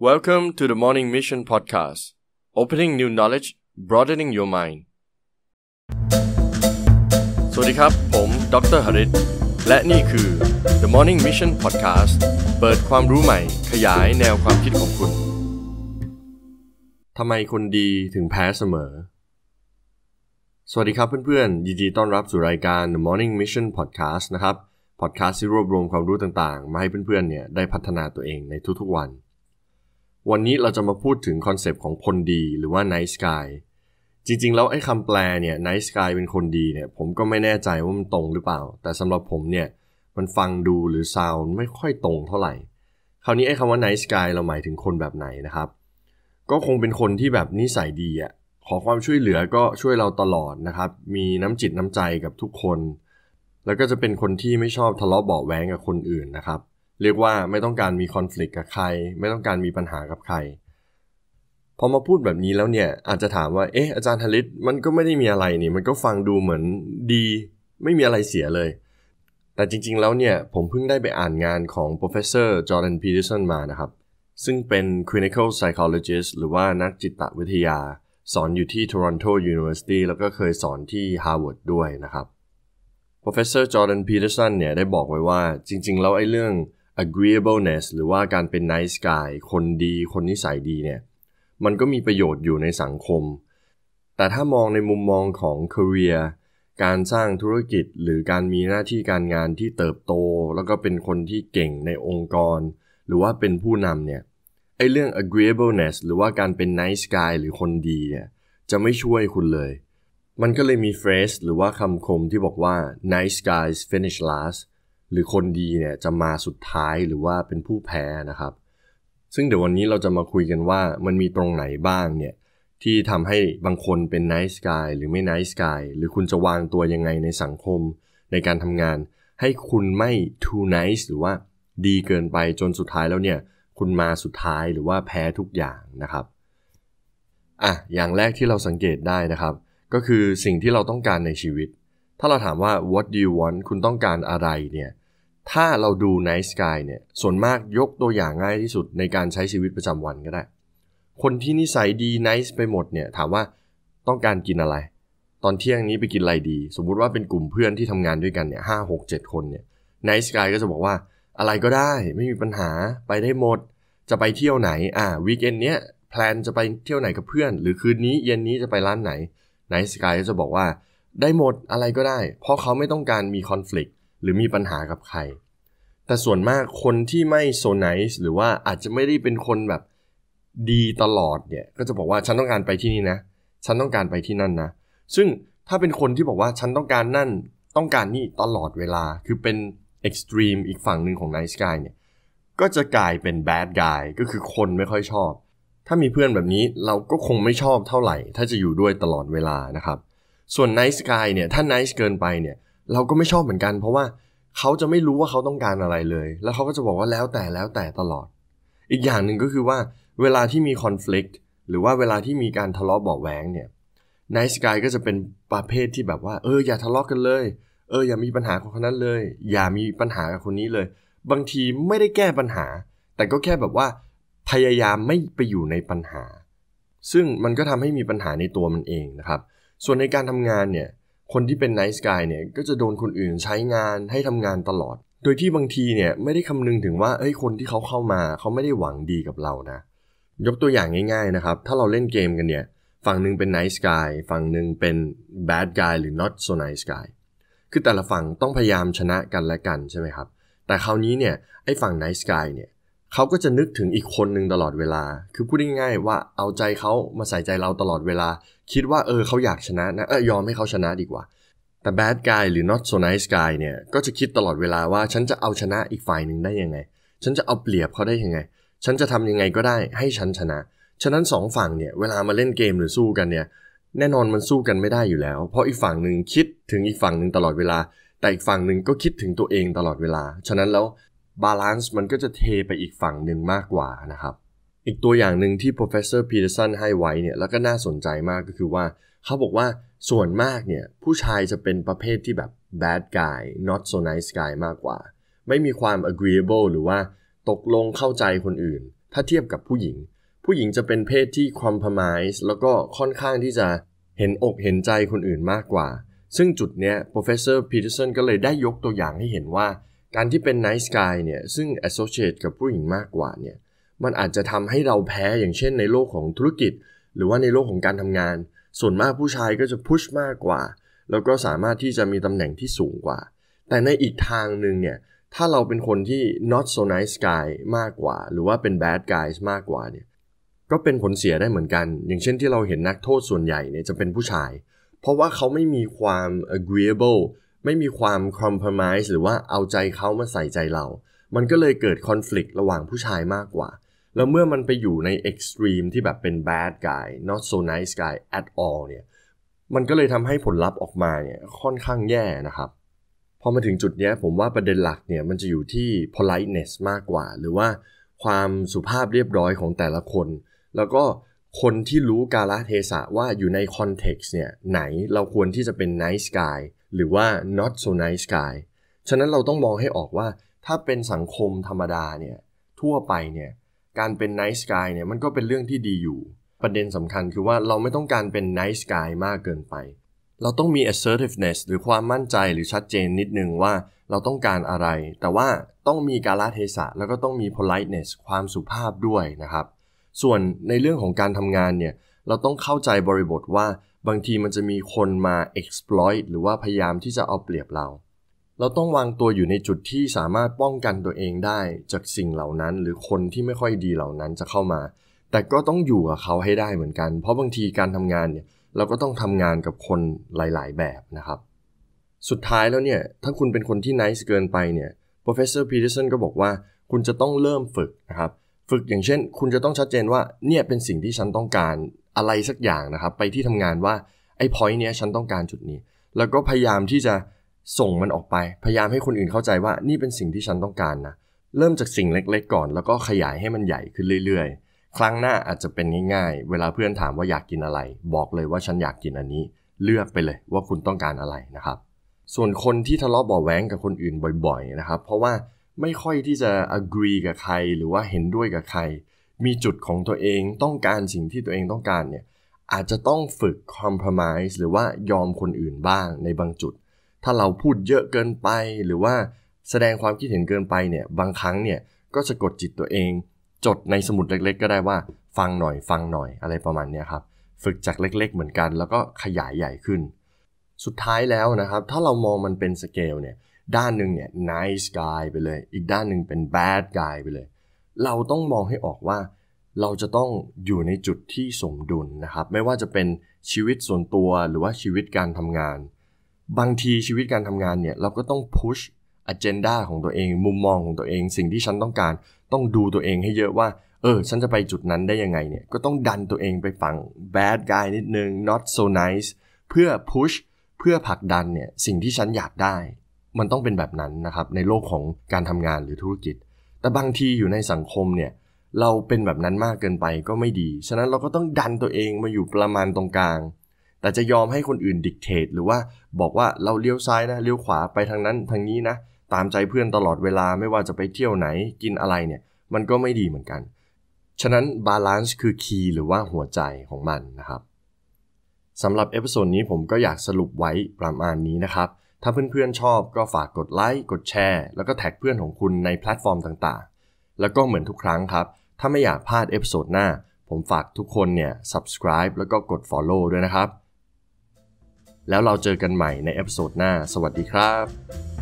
Welcome to the Morning Mission Podcast. Opening new knowledge, broadening your mind. สวัสดีครับ ผม ดรหริตและนี่คือ The Morning Mission Podcast เปิดความรู้ใหม่ ขยายแนวความคิดของคุณ ทำไมคนดีถึงแพ้เสมอ สวัสดีครับเพื่อนๆยินดีต้อนรับสู่รายการ The Morning Mission Podcast นะครับพอดแคสต์ที่รวบรวมความรู้ต่างๆ มาให้เพื่อนๆเนี่ยได้พัฒนาตัวเองในทุกๆ วันวันนี้เราจะมาพูดถึงคอนเซปต์ของคนดีหรือว่า nice g u y จริงๆแล้วไอ้คำแปลเนี่ย nice g u y เป็นคนดีเนี่ยผมก็ไม่แน่ใจว่ามันตรงหรือเปล่า แต่สำหรับผมเนี่ย มันฟังดูหรือซาวน์ไม่ค่อยตรงเท่าไหร่ คราวนี้ไอ้คำว่า nice g u y เราหมายถึงคนแบบไหนนะครับ ก็คงเป็นคนที่แบบนิสัยดีอะขอความช่วยเหลือก็ช่วยเราตลอดนะครับมีน้ำจิตน้ำใจกับทุกคน แล้วก็จะเป็นคนที่ไม่ชอบทะเลาะเบาแหวงกับคนอื่นนะครับเรียกว่าไม่ต้องการมีคอน FLICT กับใคร ไม่ต้องการมีปัญหากับใคร พอมาพูดแบบนี้แล้วเนี่ย อาจจะถามว่า เอ๊ะ อาจารย์ธลิตมันก็ไม่ได้มีอะไรนี่มันก็ฟังดูเหมือนดี ไม่มีอะไรเสียเลย แต่จริง ๆแล้วเนี่ย ผมเพิ่งได้ไปอ่านงานของ professor Jordan Peterson มานะครับ ซึ่งเป็น clinical psychologist หรือว่านักจิตวิทยา สอนอยู่ที่ Toronto University แล้วก็เคยสอนที่ Harvard ด้วยนะครับ professor Jordan Peterson เนี่ยได้บอกไว้ว่าจริงๆแล้วไอ้เรื่อง agreeableness หรือว่าการเป็น nice guy คนดี คนนิสัยดีเนี่ย มันก็มีประโยชน์อยู่ในสังคม แต่ถ้ามองในมุมมองของ career การสร้างธุรกิจหรือการมีหน้าที่การงานที่เติบโต แล้วก็เป็นคนที่เก่งในองค์กร หรือว่าเป็นผู้นำเนี่ย ไอเรื่อง agreeableness หรือว่าการเป็น nice guy หรือคนดีเนี่ยจะไม่ช่วยคุณเลย มันก็เลยมี p h r a s e หรือว่าคำคมที่บอกว่า nice guys finish last หรือคนดีเนี่ยจะมาสุดท้ายหรือว่าเป็นผู้แพ้นะครับ ซึ่งเดี๋ยววันนี้เราจะมาคุยกันว่ามันมีตรงไหนบ้างเนี่ยที่ทำให้บางคนเป็นไนส์กายหรือไม่ไนส์กายหรือคุณจะวางตัวยังไงในสังคมในการทำงาน ให้คุณไม่ too nice หรือว่าดีเกินไปจนสุดท้ายแล้วเนี่ยคุณมาสุดท้ายหรือว่าแพ้ทุกอย่างนะครับ อ่ะ อย่างแรกที่เราสังเกตได้นะครับ ก็คือสิ่งที่เราต้องการในชีวิต ถ้าเราถามว่า what do you want คุณต้องการอะไรเนี่ยถ้าเราดู Night Sky เนี่ยส่วนมากยกตัวอย่างง่ายที่สุดในการใช้ชีวิตประจำวันก็ได้ คนที่นิสัยดี Nice ไปหมดเนี่ยถามว่าต้องการกินอะไร ตอนเที่ยงนี้ไปกินอะไรดี สมมุติว่าเป็นกลุ่มเพื่อนที่ทำงานด้วยกันเนี่ยห้าหกเจ็ดคนเนี่ยไนส์สกายก็จะบอกว่าอะไรก็ได้ไม่มีปัญหาไปได้หมด จะไปเที่ยวไหนอ่าวีคเอนเนี้ยแพลนจะไปเที่ยวไหนกับเพื่อน หรือคืนนี้เย็นนี้จะไปร้านไหนไนส์สกายก็จะบอกว่าได้หมดอะไรก็ได้ เพราะเขาไม่ต้องการมีคอน FLICT หรือมีปัญหากับใคร แต่ส่วนมากคนที่ไม่โซนนสหรือว่าอาจจะไม่ได้เป็นคนแบบดีตลอดเนี่ย ก็จะบอกว่าฉันต้องการไปที่นี่นะ ฉันต้องการไปที่นั่นนะ ซึ่งถ้าเป็นคนที่บอกว่าฉันต้องการนั่น ต้องการนี่ตลอดเวลา คือเป็นเอ็กซ์ตรีมอีกฝั่งหนึ่งของไนส์สกายเนี่ย ก็จะกลายเป็นแบดกายก็คือคนไม่ค่อยชอบ ถ้ามีเพื่อนแบบนี้เราก็คงไม่ชอบเท่าไหร่ ถ้าจะอยู่ด้วยตลอดเวลานะครับ ส่วนไนส์สกายเนี่ยถ้าไนส์เกินไปเนี่ยเราก็ไม่ชอบเหมือนกัน เพราะว่าเขาจะไม่รู้ว่าเขาต้องการอะไรเลย แล้วเขาก็จะบอกว่าแล้วแต่แล้วแต่ตลอด อีกอย่างหนึ่งก็คือว่าเวลาที่มีคอน FLICT หรือว่าเวลาที่มีการทะเลาะเบาแหวงเนี่ยนายสกายก็จะเป็นประเภทที่แบบว่าเอออย่าทะเลาะกันเลย เอออย่ามีปัญหาคนนั้นเลย อย่ามีปัญหากับคนนี้เลย บางทีไม่ได้แก้ปัญหา แต่ก็แค่แบบว่าพยายามไม่ไปอยู่ในปัญหา ซึ่งมันก็ทำให้มีปัญหาในตัวมันเองนะครับ ส่วนในการทำงานเนี่ยคนที่เป็นไนส์กายเนี่ยก็จะโดนคนอื่นใช้งานให้ทำงานตลอดโดยที่บางทีเนี่ยไม่ได้คำนึงถึงว่า เอ้ยคนที่เขาเข้ามา เขาไม่ได้หวังดีกับเรานะยกตัวอย่างง่ายๆนะครับถ้าเราเล่นเกมกันเนี่ยฝั่งหนึ่งเป็นไนส์กายฝั่งหนึ่งเป็นแบดกายหรือ not so nice guy คือแต่ละฝั่งต้องพยายามชนะกันและกันใช่ไหมครับแต่คราวนี้เนี่ยไอ้ฝั่งไนส์กายเนี่ยเขาก็จะนึกถึงอีกคนหนึ่งตลอดเวลา คือพูดง่ายๆว่าเอาใจเขามาใส่ใจเราตลอดเวลาคิดว่าเออเขาอยากชนะนะเออยอมให้เขาชนะดีกว่า แต่ bad guy หรือ not so nice guy เนี่ยก็จะคิดตลอดเวลาว่าฉันจะเอาชนะอีกฝ่ายหนึ่งได้ยังไง ฉันจะเอาเปรียบเขาได้ยังไง ฉันจะทำยังไงก็ได้ให้ฉันชนะ ฉะนั้น2ฝั่งเนี่ยเวลามาเล่นเกมหรือสู้กันเนี่ย แน่นอนมันสู้กันไม่ได้อยู่แล้ว เพราะอีกฝั่งหนึ่งคิดถึงอีกฝั่งหนึ่งตลอดเวลา แต่อีกฝั่งหนึ่งก็คิดถึงตัวเองตลอดเวลาฉะนั้นแล้วบาลานซ์มันก็จะเทไปอีกฝั่งหนึ่งมากกว่านะครับอีกตัวอย่างหนึ่งที่ professor Peterson ให้ไว้เนี่ย แล้วก็น่าสนใจมากก็คือว่า เขาบอกว่าส่วนมากเนี่ย ผู้ชายจะเป็นประเภทที่แบบ bad guy not so nice guy มากกว่า ไม่มีความ agreeable หรือว่า ตกลงเข้าใจคนอื่น ถ้าเทียบกับผู้หญิง ผู้หญิงจะเป็นเพศที่ compromise แล้วก็ค่อนข้างที่จะเห็นอกเห็นใจคนอื่นมากกว่า ซึ่งจุดเนี้ย professor Peterson ก็เลยได้ยกตัวอย่างให้เห็นว่า การที่เป็น nice guy เนี่ยซึ่ง associate กับผู้หญิงมากกว่าเนี่ยมันอาจจะทำให้เราแพ้อย่างเช่นในโลกของธุรกิจ หรือว่าในโลกของการทำงาน ส่วนมากผู้ชายก็จะพุชมากกว่า แล้วก็สามารถที่จะมีตำแหน่งที่สูงกว่า แต่ในอีกทางหนึ่งเนี่ยถ้าเราเป็นคนที่ not so nice guy มากกว่า หรือว่าเป็น bad guys มากกว่าเนี่ยก็เป็นผลเสียได้เหมือนกัน อย่างเช่นที่เราเห็นนักโทษส่วนใหญ่เนี่ยจะเป็นผู้ชายเพราะว่าเขาไม่มีความ agreeable ไม่มีความ compromise หรือว่าเอาใจเขามาใส่ใจเรา มันก็เลยเกิด conflict ระหว่างผู้ชายมากกว่าแล้วเมื่อมันไปอยู่ในเอ็กซ์ตรีมที่แบบเป็น bad guy not so nice guy at all เนี่ย มันก็เลยทำให้ผลลัพธ์ออกมาเนี่ยค่อนข้างแย่นะครับ พอมาถึงจุดนี้ผมว่าประเด็นหลักเนี่ยมันจะอยู่ที่ politeness มากกว่า หรือว่าความสุภาพเรียบร้อยของแต่ละคน แล้วก็คนที่รู้กาลเทศะว่าอยู่ในคอนเท็กซ์เนี่ยไหน เราควรที่จะเป็น nice guy หรือว่า not so nice guy ฉะนั้นเราต้องมองให้ออกว่าถ้าเป็นสังคมธรรมดาเนี่ยทั่วไปเนี่ยการเป็นไนท์สกายเนี่ยมันก็เป็นเรื่องที่ดีอยู่ ประเด็นสำคัญคือว่าเราไม่ต้องการเป็นไนท์สกายมากเกินไป เราต้องมี assertiveness หรือความมั่นใจหรือชัดเจนนิดนึงว่าเราต้องการอะไร แต่ว่าต้องมีกาลเทศะแล้วก็ต้องมี politeness ความสุภาพด้วยนะครับ ส่วนในเรื่องของการทำงานเนี่ยเราต้องเข้าใจบริบทว่าบางทีมันจะมีคนมา exploit หรือว่าพยายามที่จะเอาเปรียบเราเราต้องวางตัวอยู่ในจุดที่สามารถป้องกันตัวเองได้จากสิ่งเหล่านั้น หรือคนที่ไม่ค่อยดีเหล่านั้นจะเข้ามา แต่ก็ต้องอยู่กับเขาให้ได้เหมือนกัน เพราะบางทีการทำงานเนี่ยเราก็ต้องทำงานกับคนหลายๆแบบนะครับ สุดท้ายแล้วเนี่ยถ้าคุณเป็นคนที่ไนส์เกินไปเนี่ย professor Peterson ก็บอกว่า คุณจะต้องเริ่มฝึกนะครับ ฝึกอย่างเช่น คุณจะต้องชัดเจนว่าเนี่ยเป็นสิ่งที่ฉันต้องการอะไรสักอย่างนะครับ ไปที่ทำงานว่าไอ้ point เนี้ยฉันต้องการจุดนี้ แล้วก็พยายามที่จะส่งมันออกไป พยายามให้คนอื่นเข้าใจว่านี่เป็นสิ่งที่ฉันต้องการนะ เริ่มจากสิ่งเล็กๆก่อนแล้วก็ขยายให้มันใหญ่ขึ้นเรื่อยๆ ครั้งหน้าอาจจะเป็นง่ายๆ เวลาเพื่อนถามว่าอยากกินอะไร บอกเลยว่าฉันอยากกินอันนี้ เลือกไปเลยว่าคุณต้องการอะไรนะครับ ส่วนคนที่ทะเลาะบ่อแว้งกับคนอื่นบ่อยๆนะครับ เพราะว่าไม่ค่อยที่จะ agree กับใครหรือว่าเห็นด้วยกับใคร มีจุดของตัวเองต้องการสิ่งที่ตัวเองต้องการเนี่ยอาจจะต้องฝึก compromise หรือว่ายอมคนอื่นบ้างในบางจุดถ้าเราพูดเยอะเกินไปหรือว่าแสดงความคิดเห็นเกินไปเนี่ยบางครั้งเนี่ยก็สะกดจิตตัวเอง จดในสมุดเล็กๆก็ได้ว่าฟังหน่อย ฟังหน่อยอะไรประมาณนี้ครับฝึกจากเล็กๆเหมือนกัน แล้วก็ขยายใหญ่ขึ้น สุดท้ายแล้วนะครับถ้าเรามองมันเป็นสเกลเนี่ยด้านหนึ่งเนี่ย nice guy ไปเลย อีกด้านหนึ่งเป็น bad guy ไปเลย เราต้องมองให้ออกว่า เราจะต้องอยู่ในจุดที่สมดุลนะครับไม่ว่าจะเป็นชีวิตส่วนตัวหรือว่าชีวิตการทำงานบางทีชีวิตการทำงานเนี่ยเราก็ต้องพุชอันเจนดาของตัวเองมุมมองของตัวเอง สิ่งที่ฉันต้องการต้องดูตัวเองให้เยอะว่า เออ ฉันจะไปจุดนั้นได้ยังไงเนี่ยก็ต้องดันตัวเองไปฝั่ง bad guy นิดนึง not so nice เพื่อ push เพื่อผลักดันเนี่ยสิ่งที่ฉันอยากได้ มันต้องเป็นแบบนั้นนะครับ ในโลกของการทำงานหรือธุรกิจ แต่บางที อยู่ในสังคมเนี่ยเราเป็นแบบนั้นมากเกินไปก็ไม่ดี ฉะนั้นเราก็ต้องดันตัวเองมาอยู่ประมาณตรงกลางแต่จะยอมให้คนอื่นดิกเทตหรือว่าบอกว่าเราเลี้ยวซ้ายนะเลี้ยวขวาไปทางนั้น ทางนี้นะ ตามใจเพื่อนตลอดเวลาไม่ว่าจะไปเที่ยวไหนกินอะไรเนี่ย มันก็ไม่ดีเหมือนกัน ฉะนั้นบาลานซ์คือคีย์หรือว่าหัวใจของมันนะครับสำหรับเอพิโซดนี้ผมก็อยากสรุปไว้ประมาณนี้นะครับ ถ้าเพื่อนๆชอบก็ฝากกดไลค์กดแชร์ แล้วก็แท็กเพื่อนของคุณในแพลตฟอร์มต่างๆ แล้วก็เหมือนทุกครั้งครับถ้าไม่อยากพลาดเอพิโซดหน้าผมฝากทุกคนเนี่ย subscribe แล้วก็กด follow ด้วยนะครับแล้วเราเจอกันใหม่ในเอพิโซดหน้า สวัสดีครับ